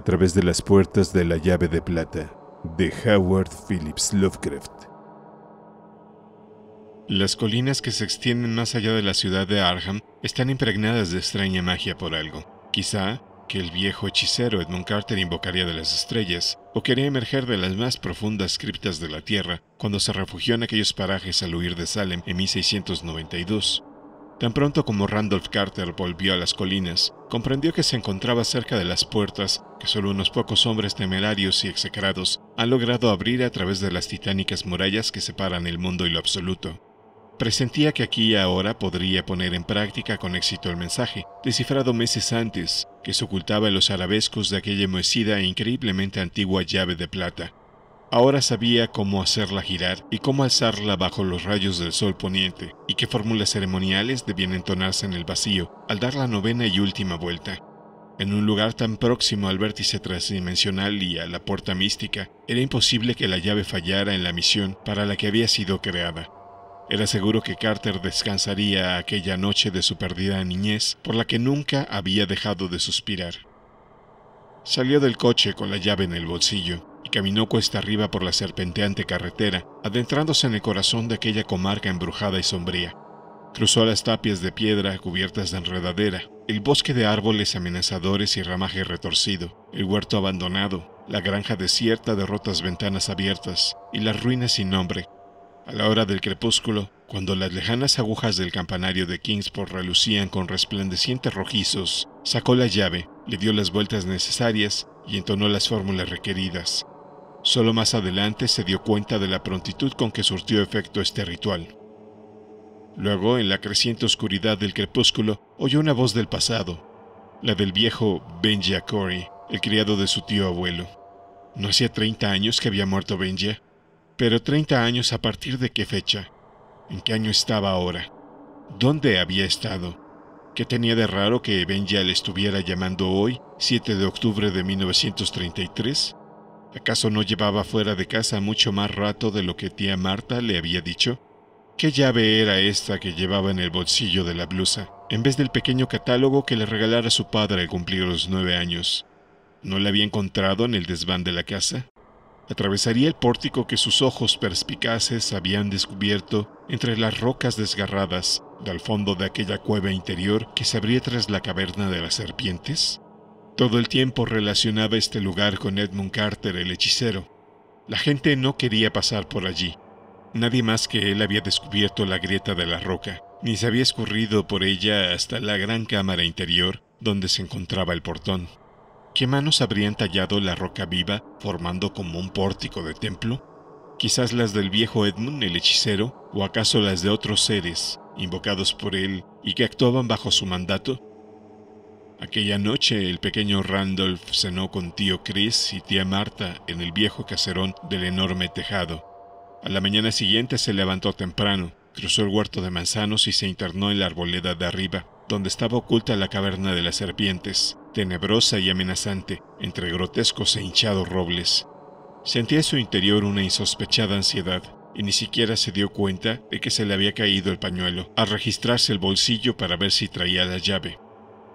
a través de las puertas de la llave de plata de Howard Phillips Lovecraft. Las colinas que se extienden más allá de la ciudad de Arham están impregnadas de extraña magia por algo. Quizá que el viejo hechicero Edmund Carter invocaría de las estrellas, o quería emerger de las más profundas criptas de la Tierra cuando se refugió en aquellos parajes al huir de Salem en 1692. Tan pronto como Randolph Carter volvió a las colinas, comprendió que se encontraba cerca de las puertas que solo unos pocos hombres temerarios y execrados han logrado abrir a través de las titánicas murallas que separan el mundo y lo absoluto. Presentía que aquí y ahora podría poner en práctica con éxito el mensaje, descifrado meses antes, que se ocultaba en los arabescos de aquella enmohecida e increíblemente antigua llave de plata, Ahora sabía cómo hacerla girar y cómo alzarla bajo los rayos del sol poniente, y qué fórmulas ceremoniales debían entonarse en el vacío al dar la novena y última vuelta. En un lugar tan próximo al vértice transdimensional y a la puerta mística, era imposible que la llave fallara en la misión para la que había sido creada. Era seguro que Carter descansaría aquella noche de su perdida niñez, por la que nunca había dejado de suspirar. Salió del coche con la llave en el bolsillo Caminó cuesta arriba por la serpenteante carretera, adentrándose en el corazón de aquella comarca embrujada y sombría. Cruzó las tapias de piedra cubiertas de enredadera, el bosque de árboles amenazadores y ramaje retorcido, el huerto abandonado, la granja desierta de rotas ventanas abiertas y las ruinas sin nombre. A la hora del crepúsculo, cuando las lejanas agujas del campanario de Kingsport relucían con resplandecientes rojizos, sacó la llave, le dio las vueltas necesarias y entonó las fórmulas requeridas. Solo más adelante se dio cuenta de la prontitud con que surtió efecto este ritual. Luego, en la creciente oscuridad del crepúsculo, oyó una voz del pasado, la del viejo Benja Corey, el criado de su tío abuelo. No hacía 30 años que había muerto Benja, pero 30 años a partir de qué fecha, en qué año estaba ahora, dónde había estado, qué tenía de raro que Benja le estuviera llamando hoy, 7 de octubre de 1933, ¿Acaso no llevaba fuera de casa mucho más rato de lo que tía Marta le había dicho? ¿Qué llave era esta que llevaba en el bolsillo de la blusa, en vez del pequeño catálogo que le regalara su padre al cumplir los nueve años? ¿No la había encontrado en el desván de la casa? Atravesaría el pórtico que sus ojos perspicaces habían descubierto entre las rocas desgarradas del fondo de aquella cueva interior que se abría tras la caverna de las serpientes? Todo el tiempo relacionaba este lugar con Edmund Carter, el hechicero. La gente no quería pasar por allí. Nadie más que él había descubierto la grieta de la roca, ni se había escurrido por ella hasta la gran cámara interior donde se encontraba el portón. ¿Qué manos habrían tallado la roca viva formando como un pórtico de templo? Quizás las del viejo Edmund, el hechicero, o acaso las de otros seres, invocados por él y que actuaban bajo su mandato, Aquella noche el pequeño Randolph cenó con tío Chris y tía Marta en el viejo caserón del enorme tejado. A la mañana siguiente se levantó temprano, cruzó el huerto de manzanos y se internó en la arboleda de arriba, donde estaba oculta la caverna de las serpientes, tenebrosa y amenazante, entre grotescos e hinchados robles. Sentía en su interior una insospechada ansiedad, y ni siquiera se dio cuenta de que se le había caído el pañuelo, al registrarse el bolsillo para ver si traía la llave.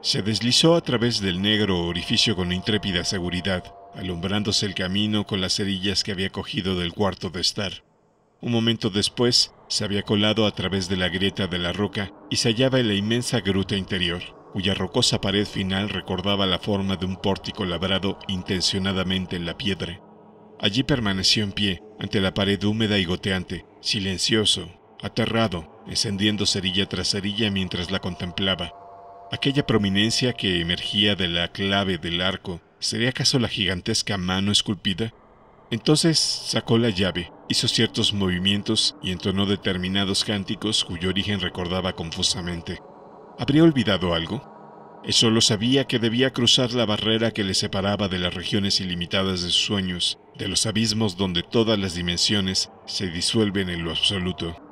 Se deslizó a través del negro orificio con intrépida seguridad, alumbrándose el camino con las cerillas que había cogido del cuarto de estar. Un momento después, se había colado a través de la grieta de la roca y se hallaba en la inmensa gruta interior, cuya rocosa pared final recordaba la forma de un pórtico labrado intencionadamente en la piedra. Allí permaneció en pie, ante la pared húmeda y goteante, silencioso, aterrado, encendiendo cerilla tras cerilla mientras la contemplaba, Aquella prominencia que emergía de la clave del arco, ¿sería acaso la gigantesca mano esculpida? Entonces sacó la llave, hizo ciertos movimientos y entonó determinados cánticos cuyo origen recordaba confusamente. ¿Habría olvidado algo? Eso lo sabía que debía cruzar la barrera que le separaba de las regiones ilimitadas de sus sueños, de los abismos donde todas las dimensiones se disuelven en lo absoluto.